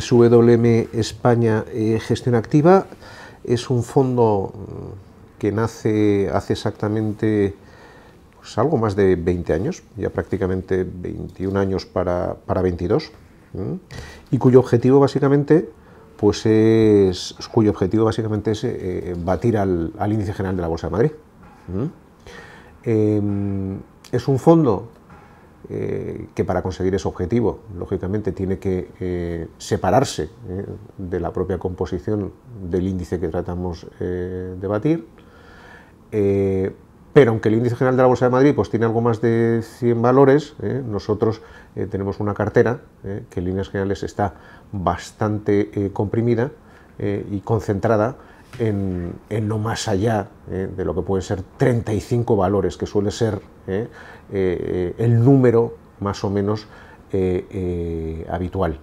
SWM España eh, Gestión Activa. Es un fondo mm, que nace hace exactamente pues, algo más de 20 años, ya prácticamente 21 años para, 22, y cuyo objetivo básicamente pues es cuyo objetivo básicamente es eh, batir al, índice general de la Bolsa de Madrid. Em, es un fondo eh, que para conseguir ese objetivo, lógicamente, tiene que eh, separarse eh, de la propia composición del índice que tratamos de batir. pero aunque el índice general de la Bolsa de Madrid pues, tiene algo más de 100 valores, nosotros tenemos una cartera que en líneas generales está bastante comprimida y concentrada en, en lo más allá ¿eh? de lo que pueden ser 35 valores, que suele ser ¿eh? Eh, el número más o menos habitual.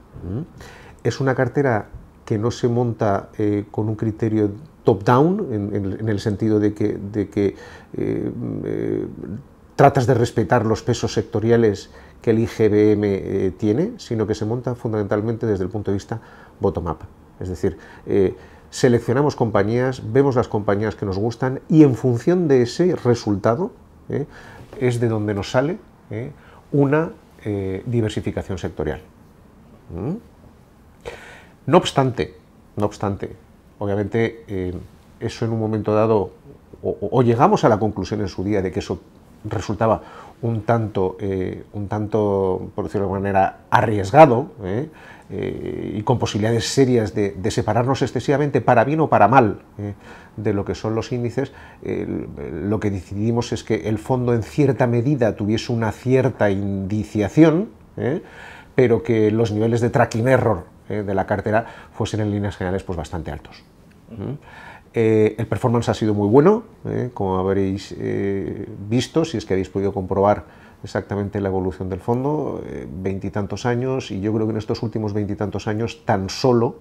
Es una cartera que no se monta con un criterio top-down, en, el sentido de que, tratas de respetar los pesos sectoriales que el IGBM tiene, sino que se monta fundamentalmente desde el punto de vista bottom-up. Es decir, seleccionamos compañías, vemos las compañías que nos gustan y en función de ese resultado eh, es de donde nos sale eh, una eh, diversificación sectorial. ¿Mm? No obstante, no obstante, obviamente eso en un momento dado, o, llegamos a la conclusión en su día de que eso resultaba un tanto, un tanto por decirlo de alguna manera, arriesgado, eh, y con posibilidades serias de, separarnos excesivamente, para bien o para mal, eh, de lo que son los índices, lo que decidimos es que el fondo en cierta medida tuviese una cierta indiciación, eh, pero que los niveles de tracking error de la cartera fuesen en líneas generales pues, bastante altos. ¿Mm? el performance ha sido muy bueno, como habréis visto, si es que habéis podido comprobar exactamente la evolución del fondo, eh, veintitantos años, y yo creo que en estos últimos veintitantos años tan solo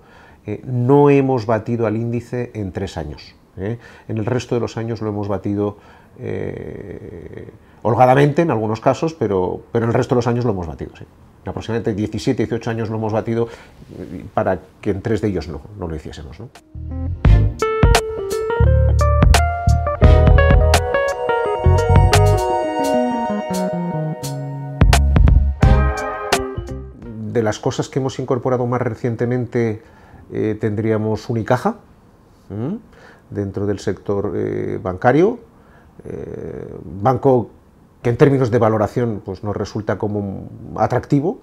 eh, no hemos batido al índice en tres años. ¿eh? En el resto de los años lo hemos batido holgadamente en algunos casos, pero, pero en el resto de los años lo hemos batido. Aproximadamente 17, 18 años lo hemos batido para que en tres de ellos no, lo hiciésemos. las cosas que hemos incorporado más recientemente eh, tendríamos Unicaja dentro del sector eh, bancario, eh, banco que en términos de valoración pues, nos resulta como atractivo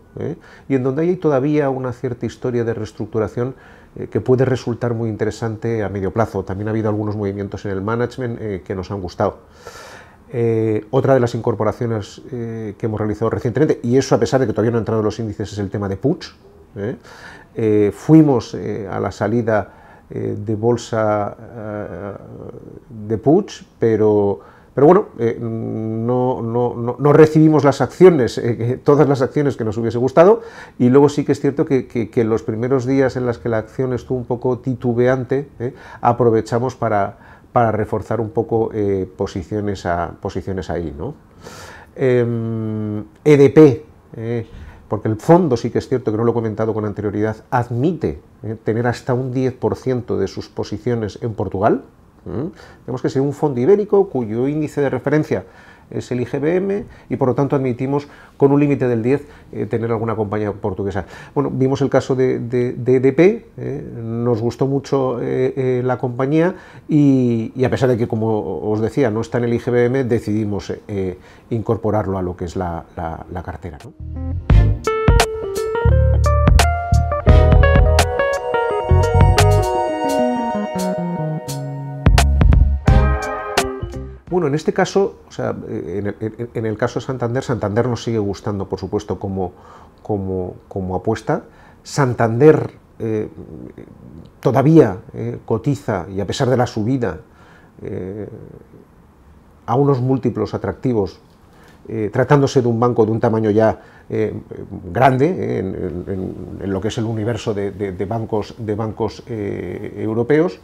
y en donde hay todavía una cierta historia de reestructuración que puede resultar muy interesante a medio plazo. También ha habido algunos movimientos en el management que nos han gustado. Eh, otra de las incorporaciones eh, que hemos realizado recientemente, y eso a pesar de que todavía no han entrado los índices, es el tema de puts. ¿eh? fuimos a la salida de bolsa de puts, pero, pero bueno, no, recibimos las acciones, todas las acciones que nos hubiese gustado, y luego sí que es cierto que, que los primeros días en los que la acción estuvo un poco titubeante, aprovechamos para para reforzar un poco eh, posiciones, a, posiciones ahí. ¿no? EDP, em, e eh, porque el fondo sí que es cierto, que no lo he comentado con anterioridad, admite eh, tener hasta un 10% de sus posiciones en Portugal. Tenemos que ser un fondo ibérico cuyo índice de referencia es el IGBM y por lo tanto admitimos con un límite del 10 eh, tener alguna compañía portuguesa. Bueno, vimos el caso de, de, e eh, nos gustó mucho eh, la compañía y, a pesar de que, como os decía, no está en el IGBM, decidimos incorporarlo a lo que es la, cartera. Bueno, en este caso, en, el, caso de Santander, Santander nos sigue gustando, por supuesto, como, como, apuesta. Santander eh, todavía eh, cotiza, y a pesar de la subida, eh, a unos múltiplos atractivos, tratándose de un banco de un tamaño ya grande en, lo que es el universo bancos, de bancos europeos.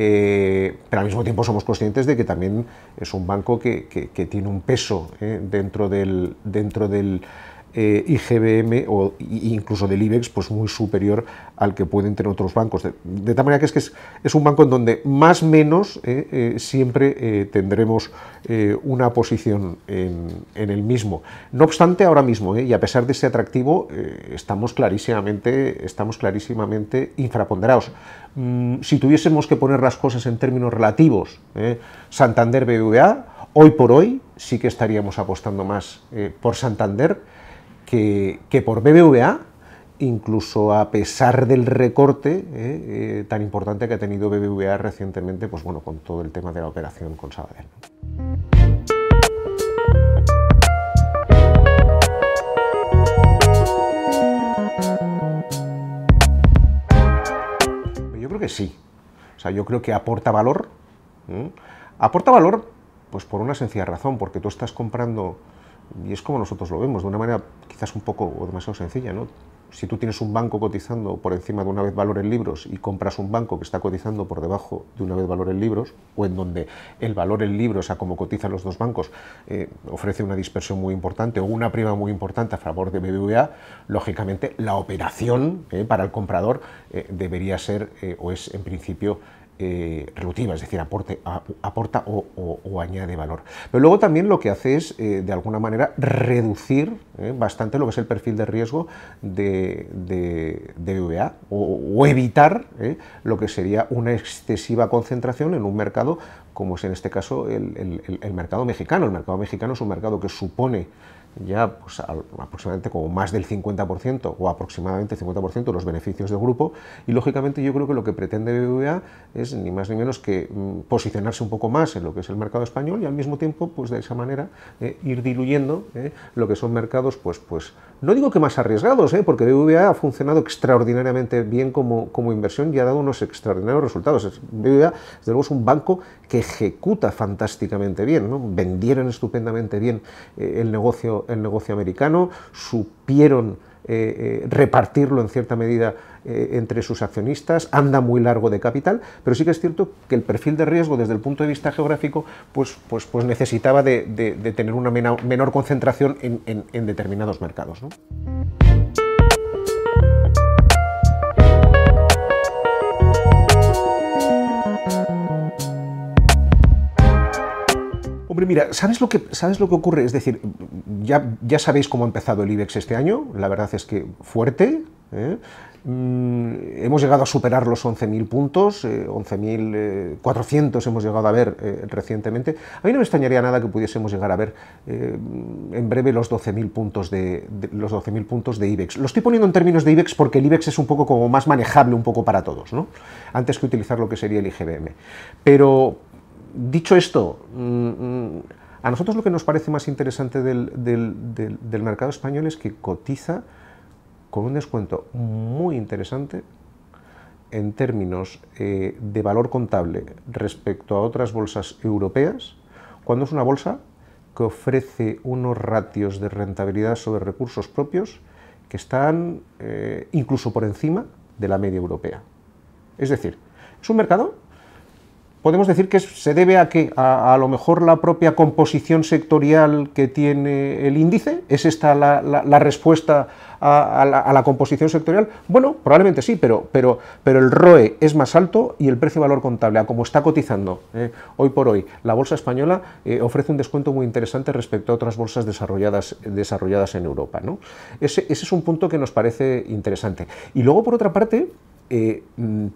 Eh, pero al mismo tiempo somos conscientes de que también es un banco que, tiene un peso eh, dentro del... Dentro del eh, IGBM o incluso del IBEX, pues muy superior al que pueden tener otros bancos. De, tal manera que es que es, un banco en donde más menos eh, eh, siempre tendremos una posición en, el mismo. No obstante, ahora mismo, y a pesar de ese atractivo, estamos, clarísimamente, estamos clarísimamente infraponderados. Mm, si tuviésemos que poner las cosas en términos relativos, Santander BBVA, hoy por hoy sí que estaríamos apostando más por Santander que, por BBVA, incluso a pesar del recorte eh, eh, tan importante que ha tenido BBVA recientemente, pues bueno, con todo el tema de la operación con Sabadell. Yo creo que sí. O sea, yo creo que aporta valor. Aporta valor, pues por una sencilla razón, porque tú estás comprando y es como nosotros lo vemos, de una manera quizás un poco o demasiado sencilla, ¿no? Si tú tienes un banco cotizando por encima de una vez valor en libros y compras un banco que está cotizando por debajo de una vez valor en libros, o en donde el valor en libros, sea, como cotizan los dos bancos, eh, ofrece una dispersión muy importante o una prima muy importante a favor de BBVA, lógicamente la operación eh, para el comprador eh, debería ser o es en principio eh, es decir, aporta o, añade valor. Pero luego también lo que hace es, eh, de alguna manera, reducir eh, bastante lo que es el perfil de riesgo de, de, o, evitar eh, lo que sería una excesiva concentración en un mercado como es en este caso el, el mercado mexicano. El mercado mexicano es un mercado que supone ya pues, aproximadamente como más del 50% o aproximadamente 50% de los beneficios del grupo y lógicamente yo creo que lo que pretende BBVA es ni más ni menos que mm, posicionarse un poco más en lo que es el mercado español y al mismo tiempo pues de esa manera eh, ir diluyendo eh, lo que son mercados pues pues no digo que más arriesgados eh, porque BBVA ha funcionado extraordinariamente bien como, como inversión y ha dado unos extraordinarios resultados. BBVA desde luego es un banco que ejecuta fantásticamente bien, ¿no? vendieron estupendamente bien el negocio el negocio americano, supieron eh, eh, repartirlo en cierta medida eh, entre sus accionistas, anda muy largo de capital, pero sí que es cierto que el perfil de riesgo desde el punto de vista geográfico pues, pues, pues necesitaba de, tener una menor, concentración en, determinados mercados. mira, ¿sabes lo que, sabes lo que ocurre? Es decir, ya, ya sabéis cómo ha empezado el IBEX este año, la verdad es que fuerte. ¿eh? Mm, hemos llegado a superar los 11.000 puntos, 11.400 eh, eh, hemos llegado a ver recientemente. A mí no me extrañaría nada que pudiésemos llegar a ver en breve los 12.000 puntos de, puntos de IBEX. Lo estoy poniendo en términos de IBEX porque el IBEX es un poco como más manejable un poco para todos, ¿no? Antes que utilizar lo que sería el IGBM. Pero dicho esto, mm, mm, a nosotros lo que nos parece más interesante del, mercado español es que cotiza con un descuento muy interesante en términos eh, de valor contable respecto a otras bolsas europeas, cuando es una bolsa que ofrece unos ratios de rentabilidad sobre recursos propios que están eh, incluso por encima de la media europea. Es decir, es un mercado podemos decir que se debe a que a, lo mejor la propia composición sectorial que tiene el índice, ¿es esta la, respuesta a, la, composición sectorial? Bueno, probablemente sí, pero, pero, pero el ROE es más alto y el precio valor contable, a como está cotizando eh, hoy por hoy, la bolsa española eh, ofrece un descuento muy interesante respecto a otras bolsas desarrolladas, desarrolladas en Europa. Ese, es un punto que nos parece interesante. Y luego, por otra parte, eh, mm,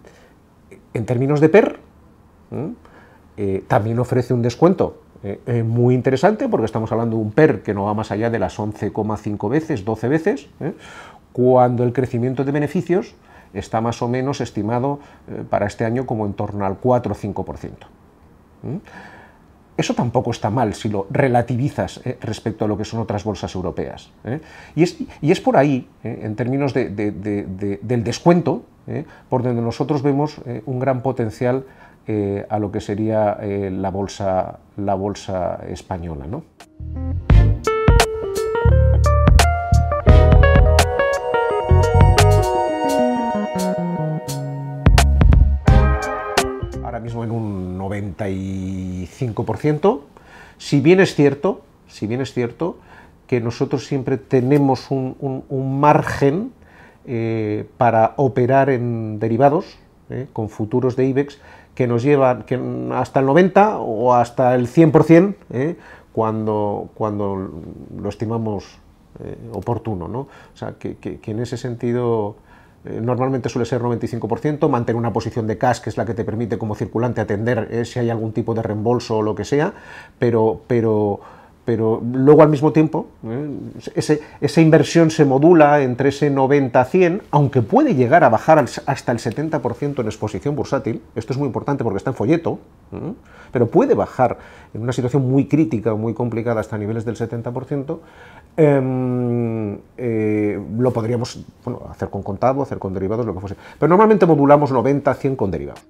en términos de PER, eh, también ofrece un descuento eh, eh, muy interesante porque estamos hablando de un PER que no va más allá de las 11,5 veces, 12 veces, cuando el crecimiento de beneficios está más o menos estimado para este año como en torno al 4 o 5%. Eso tampoco está mal si lo relativizas respecto a lo que son otras bolsas europeas. Y, es, por ahí, en términos del descuento, por donde nosotros vemos un gran potencial eh, a lo que sería eh, la, bolsa, la bolsa española. Ahora mismo en un 95%, si bien es cierto, si bien es cierto que nosotros siempre tenemos un, margen eh, para operar en derivados, con futuros de IBEX, que nos lleva hasta el 90 o hasta el 100% ¿eh? cuando, cuando lo estimamos eh, oportuno. ¿no? O sea, que, en ese sentido eh, normalmente suele ser 95%, mantener una posición de cash que es la que te permite como circulante atender si hay algún tipo de reembolso o lo que sea, pero... pero pero luego al mismo tiempo eh, esa inversión se modula entre ese 90-100, aunque puede llegar a bajar hasta el 70% en exposición bursátil, esto es muy importante porque está en folleto, ¿eh? pero puede bajar en una situación muy crítica, muy complicada, hasta niveles del 70%, em, eh, lo podríamos hacer con contado, hacer con derivados, lo que fuese, pero normalmente modulamos 90-100 con derivados.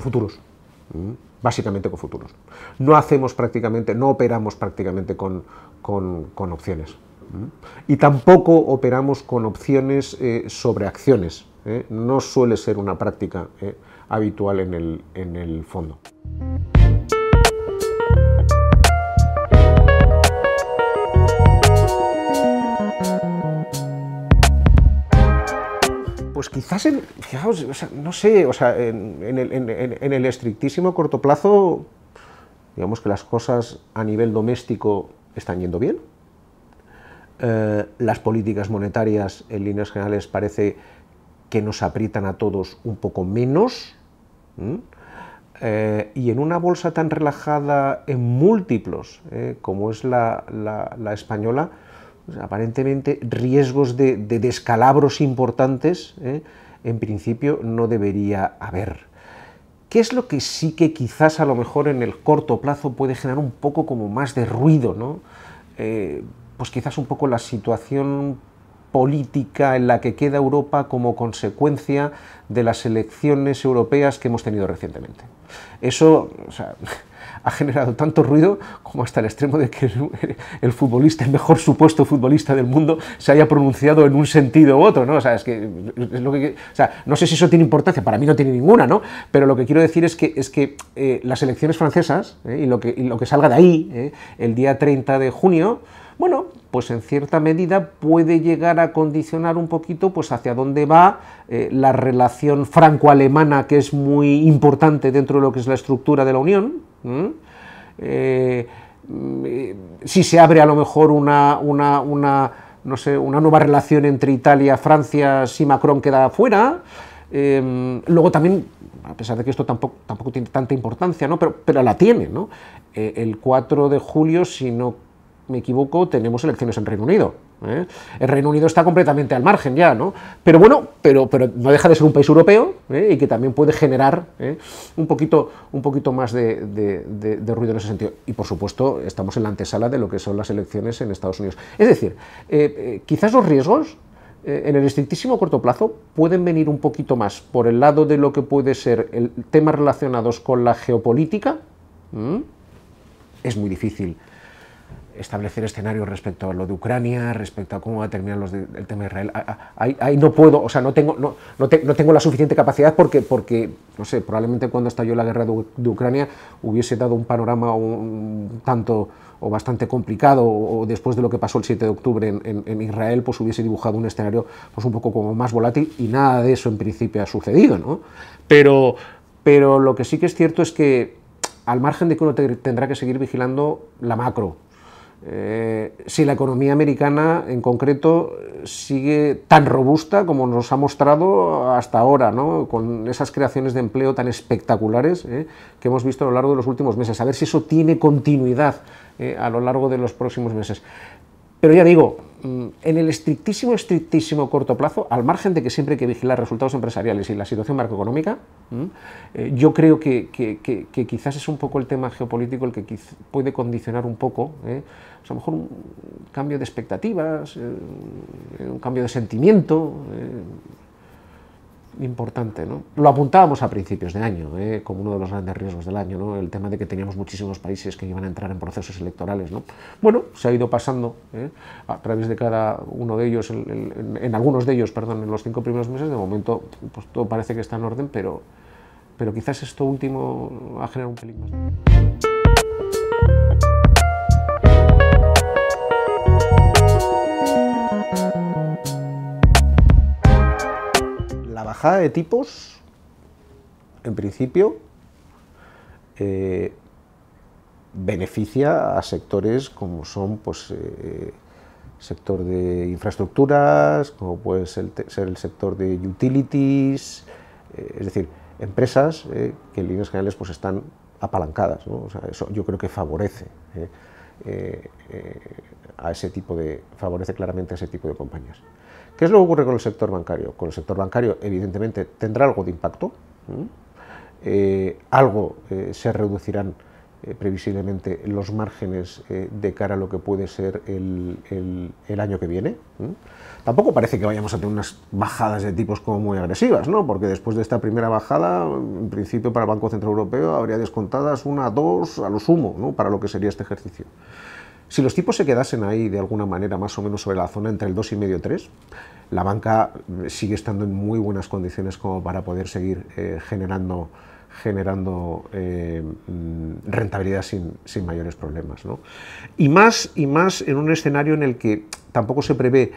futuros. Básicamente con futuros. No hacemos prácticamente, no operamos prácticamente con, con, opciones. Y tampoco operamos con opciones eh, sobre acciones. Eh. No suele ser una práctica eh, habitual en el, en el fondo. quizás, en, no sé, en, el, estrictísimo corto plazo, digamos que las cosas a nivel doméstico están yendo bien. Eh, las políticas monetarias en líneas generales parece que nos aprietan a todos un poco menos. Eh, y en una bolsa tan relajada en múltiplos eh, como es la española, pues, aparentemente riesgos de, descalabros importantes, ¿eh? en principio no debería haber. ¿Qué es lo que sí que quizás a lo mejor en el corto plazo puede generar un poco como más de ruido? ¿no? Eh, pues quizás un poco la situación política en la que queda Europa como consecuencia de las elecciones europeas que hemos tenido recientemente. Eso, ha generado tanto ruido como hasta el extremo de que el, futbolista, el mejor supuesto futbolista del mundo, se haya pronunciado en un sentido u otro, ¿no? O que, no sé si eso tiene importancia, para mí no tiene ninguna, ¿no? Pero lo que quiero decir es que, es que eh, las elecciones francesas eh, y, lo que, salga de ahí eh, el día 30 de junio, bueno, pues en cierta medida puede llegar a condicionar un poquito pues hacia dónde va eh, la relación franco-alemana que es muy importante dentro de lo que es la estructura de la Unión. Eh, si se abre a lo mejor una, una, nueva relación entre Italia Francia si Macron queda fuera. Em, luego también, a pesar de que esto tampoco, tampoco tiene tanta importancia, ¿no? pero, pero la tiene. Eh, el 4 de julio, si no me equivoco, tenemos elecciones en Reino Unido. ¿eh? El Reino Unido está completamente al margen ya, ¿no? Pero bueno, pero, no deja de ser un país europeo ¿eh? y que también puede generar ¿eh? un, poquito, un poquito más de, ruido en ese sentido. Y por supuesto, estamos en la antesala de lo que son las elecciones en Estados Unidos. Es decir, quizás los riesgos en el estrictísimo corto plazo pueden venir un poquito más por el lado de lo que puede ser el tema relacionados con la geopolítica. Es muy difícil establecer escenarios respecto a lo de Ucrania, respecto a cómo va a terminar los el tema de Israel. Ah, ah, ahí, no puedo, o sea, no tengo, no, no, tengo la suficiente capacidad porque, porque, no sé, probablemente cuando estalló la guerra de, Ucrania hubiese dado un panorama un tanto o bastante complicado, o, después de lo que pasó el 7 de octubre en, Israel, pues hubiese dibujado un escenario pues un poco como más volátil y nada de eso en principio ha sucedido, ¿no? Pero, pero lo que sí que es cierto es que al margen de que uno tendrá que seguir vigilando la macro, eh, si la economía americana en concreto sigue tan robusta como nos ha mostrado hasta ahora, ¿no? con esas creaciones de empleo tan espectaculares eh, que hemos visto a lo largo de los últimos meses. A ver si eso tiene continuidad eh, a lo largo de los próximos meses. Pero ya digo, Mm, en el estrictísimo, estrictísimo corto plazo, al margen de que siempre hay que vigilar resultados empresariales y la situación macroeconómica, mm, eh, yo creo que, quizás es un poco el tema geopolítico el que puede condicionar un poco, eh, pues a lo mejor un cambio de expectativas, eh, un cambio de sentimiento importante. ¿no? Lo apuntábamos a principios de año, ¿eh? como uno de los grandes riesgos del año, ¿no? el tema de que teníamos muchísimos países que iban a entrar en procesos electorales. ¿no? Bueno, se ha ido pasando ¿eh? a través de cada uno de ellos, en, algunos de ellos, perdón, en los cinco primeros meses, de momento pues, todo parece que está en orden, pero, pero quizás esto último ha generado un peligro más. de tipos, en principio, eh, beneficia a sectores como son pues, eh, sector de infraestructuras, como puede ser, el sector de utilities, eh, es decir, empresas que en líneas generales pues, están apalancadas. eso yo creo que favorece. Eh, eh, a ese tipo de, favorece claramente a ese tipo de compañías. ¿Qué es lo que ocurre con el sector bancario? Con el sector bancario, evidentemente, tendrá algo de impacto, eh, algo se reducirán eh, previsiblemente los márgenes eh, de cara a lo que puede ser el, año que viene. Tampoco parece que vayamos a tener unas bajadas de tipos como muy agresivas, ¿no? porque después de esta primera bajada, en principio para el Banco Central Europeo habría descontadas una, dos, a lo sumo, ¿no? para lo que sería este ejercicio. Si los tipos se quedasen ahí de alguna manera más o menos sobre la zona entre el 2,5 y medio 3, la banca sigue estando en muy buenas condiciones como para poder seguir eh, generando generando eh, mm, rentabilidad sin, mayores problemas. Y, más, y más en un escenario en el que tampoco se prevé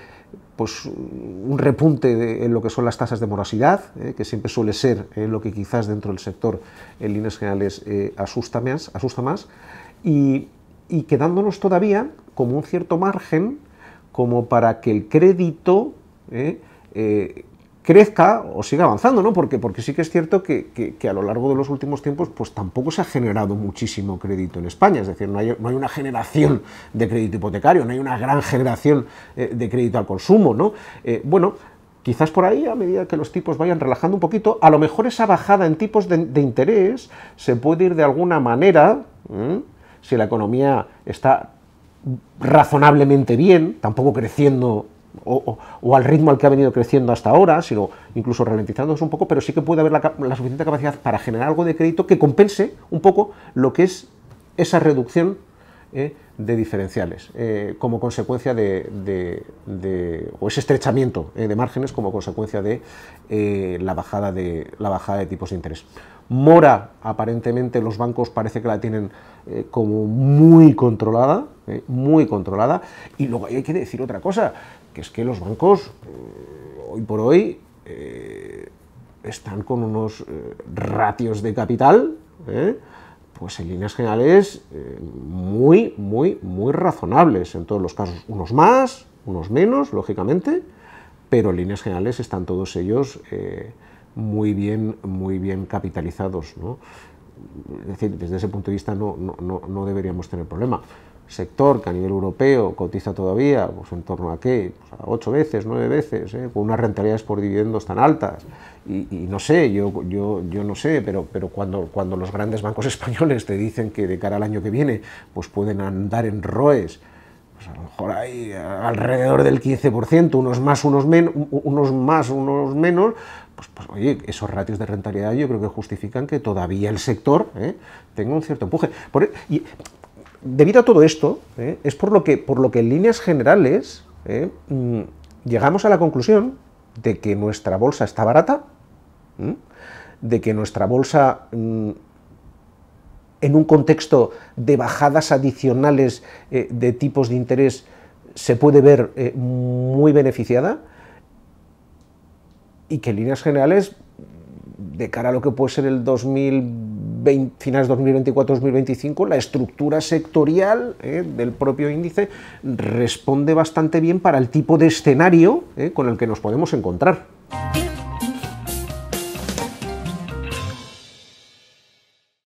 pues, un repunte en lo que son las tasas de morosidad, eh, que siempre suele ser eh, lo que quizás dentro del sector en líneas generales asusta más, asusta más y, quedándonos todavía como un cierto margen como para que el crédito crezca o siga avanzando, ¿no? Porque, porque sí que es cierto que, a lo largo de los últimos tiempos pues tampoco se ha generado muchísimo crédito en España, es decir, no hay, no hay una generación de crédito hipotecario, no hay una gran generación eh, de crédito al consumo, ¿no? Eh, bueno, quizás por ahí, a medida que los tipos vayan relajando un poquito, a lo mejor esa bajada en tipos de, interés se puede ir de alguna manera, si la economía está razonablemente bien, tampoco creciendo o, al ritmo al que ha venido creciendo hasta ahora, sino incluso ralentizándose un poco, pero sí que puede haber la, suficiente capacidad para generar algo de crédito que compense un poco lo que es esa reducción eh, de diferenciales eh, como consecuencia de, o ese estrechamiento eh, de márgenes como consecuencia de, la bajada de la bajada de tipos de interés. Mora, aparentemente los bancos parece que la tienen como muy controlada, muy controlada. Y luego hay que decir otra cosa, que es que los bancos, eh, hoy por hoy, eh, están con unos eh, ratios de capital, pues en líneas generales muy, muy, muy razonables en todos los casos. Unos más, unos menos, lógicamente, pero en líneas generales están todos ellos muy, bien, muy bien capitalizados. Es decir, desde ese punto de vista no, no deberíamos tener problema sector que a nivel europeo cotiza todavía pues, en torno a qué, pues, a ocho veces, nueve veces, ¿eh? con unas rentabilidades por dividendos tan altas. Y, no sé, yo, yo, yo, no sé, pero, pero cuando, cuando los grandes bancos españoles te dicen que de cara al año que viene pues pueden andar en ROEs, pues a lo mejor hay alrededor del 15%, unos más, unos, menos, unos pues, más, unos menos, pues, oye, esos ratios de rentabilidad yo creo que justifican que todavía el sector ¿eh? tenga un cierto empuje. Por, e-, y, debido a todo esto, ¿eh? es por lo, que, por lo que en líneas generales ¿eh? mm, llegamos a la conclusión de que nuestra bolsa está barata, de que nuestra bolsa mm, en un contexto de bajadas adicionales eh, de tipos de interés se puede ver muy beneficiada y que en líneas generales, de cara a lo que puede ser el 2020, finales 2024-2025, la estructura sectorial eh, del propio índice responde bastante bien para el tipo de escenario eh, con el que nos podemos encontrar.